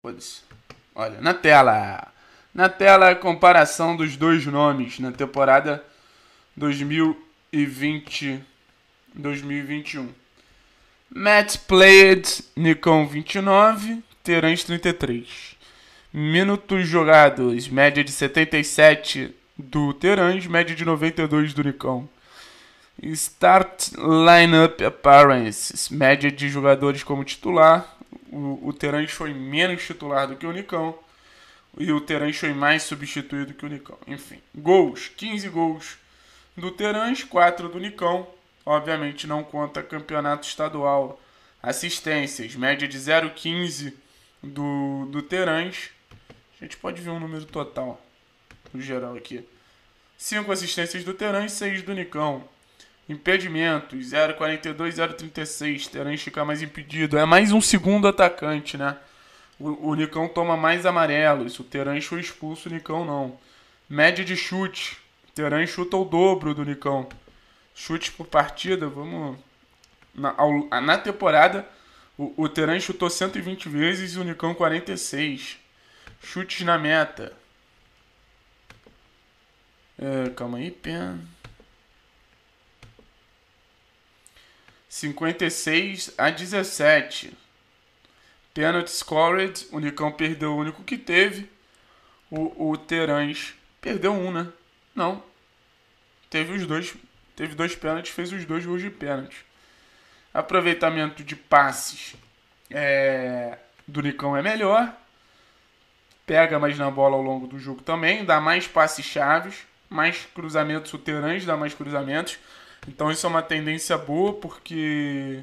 Foda-se. Olha, na tela. Na tela, comparação dos dois nomes na temporada 2020 2021. Matt Played, Nikon 29, Terence 33. Minutos jogados, média de 77 do Terence média de 92 do Nikon. Start Lineup Appearances, média de jogadores como titular, o, o Terãs foi menos titular do que o Nicão. E o Terãs foi mais substituído que o Nicão. Enfim, gols: 15 gols do Terãs, 4 do Nicão. Obviamente não conta campeonato estadual. Assistências: média de 0,15 do, do Terãs. A gente pode ver um número total no geral aqui. 5 assistências do Terãs, 6 do Nicão. Impedimentos, 0,42, 0,36. Terence fica mais impedido. É mais um segundo atacante, né? O, o Nicão toma mais amarelos. O Terence foi expulso, o Nicão não. Média de chute. Terence chuta o dobro do Nicão. Chutes por partida, vamos. Na, ao, na temporada, o, o Teran chutou 120 vezes e o Nicão 46. Chutes na meta. É, calma aí, pena. 56 a 17. Penalty scored, o Nicão perdeu o único que teve. O, o perdeu um, né? Não. Teve os dois, teve dois pênaltis, fez os dois gols de pênalti. Aproveitamento de passes é, do Nicão é melhor. Pega mais na bola ao longo do jogo também, dá mais passes chaves, mais cruzamentos, o Terãs dá mais cruzamentos. Então isso é uma tendência boa, porque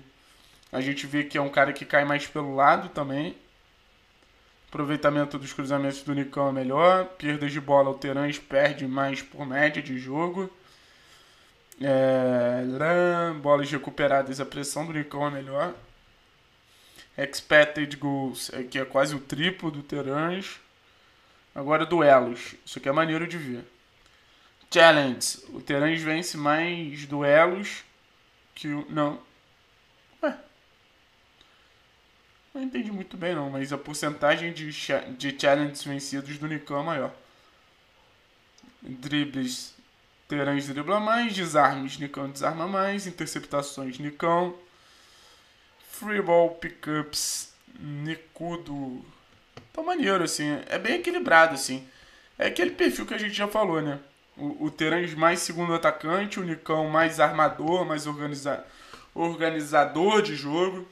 a gente vê que é um cara que cai mais pelo lado também. Aproveitamento dos cruzamentos do Nicão é melhor. Perdas de bola, o Terãs perde mais por média de jogo. É, bolas recuperadas, a pressão do Nicão é melhor. Expected goals, é que é quase o triplo do Terãs. Agora duelos. Isso aqui é maneiro de ver. Challenge. O Terãs vence mais duelos que o. Não. Ué. Não entendi muito bem, não, mas a porcentagem de, cha... de challenges vencidos do Nikan é maior. Dribles. Terãs dribla mais. Desarmes. Nikan desarma mais. Interceptações. Nikan. ball pickups. Nicudo. Tá maneiro, assim. É bem equilibrado, assim. É aquele perfil que a gente já falou, né? O, o mais segundo atacante, o Nicão mais armador, mais organiza, organizador de jogo.